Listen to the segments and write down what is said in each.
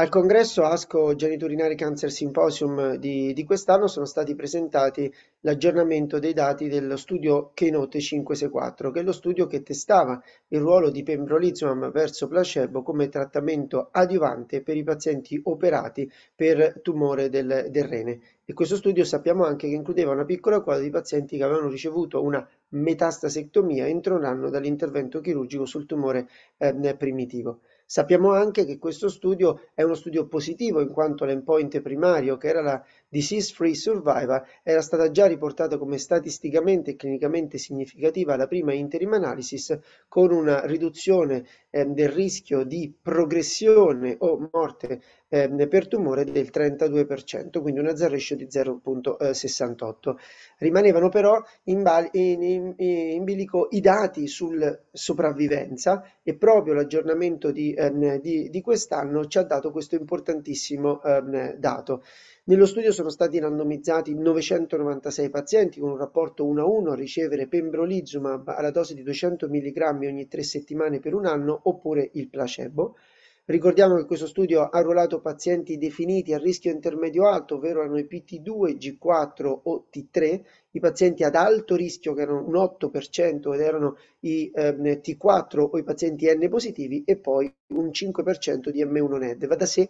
Al congresso ASCO Genitourinary Cancer Symposium di, di quest'anno sono stati presentati l'aggiornamento dei dati dello studio Keynote 564, che è lo studio che testava il ruolo di pembrolizumab verso placebo come trattamento adiuvante per i pazienti operati per tumore del, del rene. E questo studio sappiamo anche che includeva una piccola quota di pazienti che avevano ricevuto una metastasectomia entro un anno dall'intervento chirurgico sul tumore eh, primitivo. Sappiamo anche che questo studio è uno studio positivo in quanto l'endpoint primario, che era la Disease Free Survival era stata già riportata come statisticamente e clinicamente significativa alla prima interim analysis con una riduzione eh, del rischio di progressione o morte eh, per tumore del 32%, quindi una Z ratio di 0.68. Rimanevano però in, bal- in, in, in, bilico i dati sul sopravvivenza e proprio l'aggiornamento di, eh, di, di quest'anno ci ha dato questo importantissimo ehm, dato. Nello studio sono stati randomizzati 996 pazienti con un rapporto 1 a 1 a ricevere pembrolizumab alla dose di 200 mg ogni 3 settimane per un anno oppure il placebo. Ricordiamo che questo studio ha ruolato pazienti definiti a rischio intermedio alto, ovvero erano i PT2, G4 o T3, i pazienti ad alto rischio che erano un 8% ed erano i eh, T4 o i pazienti N positivi e poi un 5% di M1 NED. Va da sé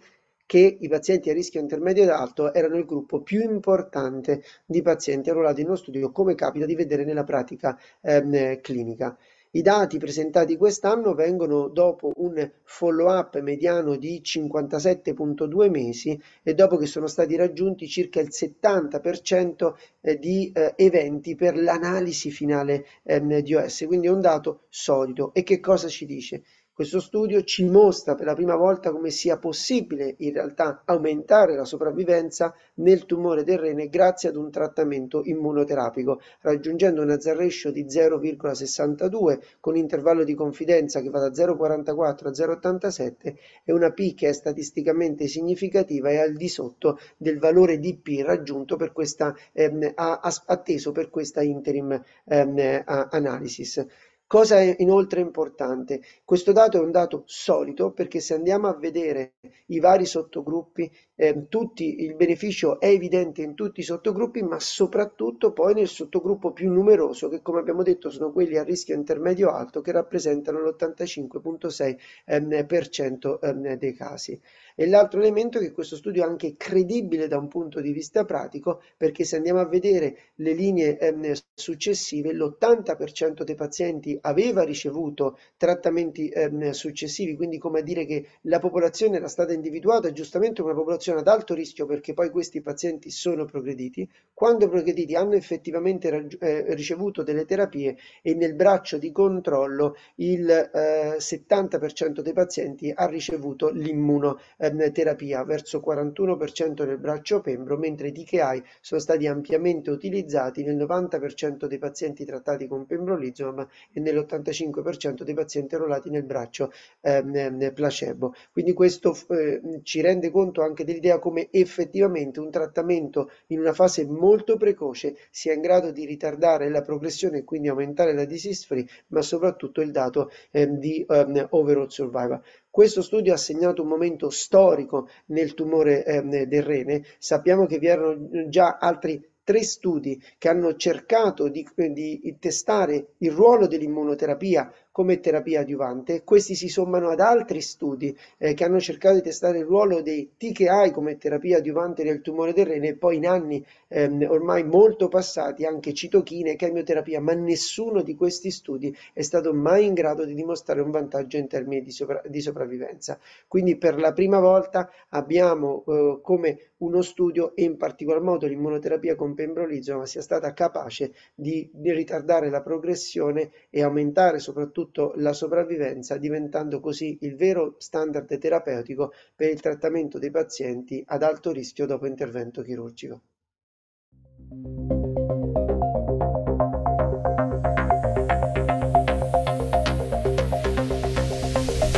che i pazienti a rischio intermedio ed alto erano il gruppo più importante di pazienti arruolati in uno studio, come capita di vedere nella pratica ehm, clinica. I dati presentati quest'anno vengono dopo un follow-up mediano di 57.2 mesi e dopo che sono stati raggiunti circa il 70% eh, di eh, eventi per l'analisi finale ehm, di OS, quindi è un dato solido. E che cosa ci dice? Questo studio ci mostra per la prima volta come sia possibile in realtà aumentare la sopravvivenza nel tumore del rene grazie ad un trattamento immunoterapico, raggiungendo un hazard ratio di 0,62 con intervallo di confidenza che va da 0,44 a 0,87 e una P che è statisticamente significativa e al di sotto del valore di P raggiunto per questa, ehm, atteso per questa interim ehm, analysis. Cosa è inoltre importante? Questo dato è un dato solito perché se andiamo a vedere i vari sottogruppi, eh, tutti, il beneficio è evidente in tutti i sottogruppi, ma soprattutto poi nel sottogruppo più numeroso, che come abbiamo detto sono quelli a rischio intermedio alto, che rappresentano l'85,6% eh, ehm, dei casi. E l'altro elemento è che questo studio è anche credibile da un punto di vista pratico, perché se andiamo a vedere le linee ehm, successive, l'80% dei pazienti aveva ricevuto trattamenti ehm, successivi, quindi come dire che la popolazione era stata individuata giustamente come una popolazione ad alto rischio, perché poi questi pazienti sono progrediti. Quando progrediti hanno effettivamente raggi- eh, ricevuto delle terapie e nel braccio di controllo il eh, 70% dei pazienti ha ricevuto l'immuno. Eh, terapia verso 41% nel braccio pembro, mentre i TKI sono stati ampiamente utilizzati nel 90% dei pazienti trattati con pembrolizumab e nell'85% dei pazienti arruolati nel braccio ehm, placebo. Quindi questo eh, ci rende conto anche dell'idea come effettivamente un trattamento in una fase molto precoce sia in grado di ritardare la progressione e quindi aumentare la disease free, ma soprattutto il dato eh, di ehm, overall survival. Questo studio ha segnato un momento storico nel tumore eh, del rene. Sappiamo che vi erano già altri tre studi che hanno cercato di, di testare il ruolo dell'immunoterapia come terapia adiuvante. Questi si sommano ad altri studi eh, che hanno cercato di testare il ruolo dei TKI come terapia adiuvante del tumore del rene e poi in anni ehm, ormai molto passati anche citochine e chemioterapia, ma nessuno di questi studi è stato mai in grado di dimostrare un vantaggio in termini di, sopra di sopravvivenza. Quindi per la prima volta abbiamo eh, come uno studio e in particolar modo l'immunoterapia con Pembrolizio, ma sia stata capace di, di ritardare la progressione e aumentare soprattutto la sopravvivenza, diventando così il vero standard terapeutico per il trattamento dei pazienti ad alto rischio dopo intervento chirurgico.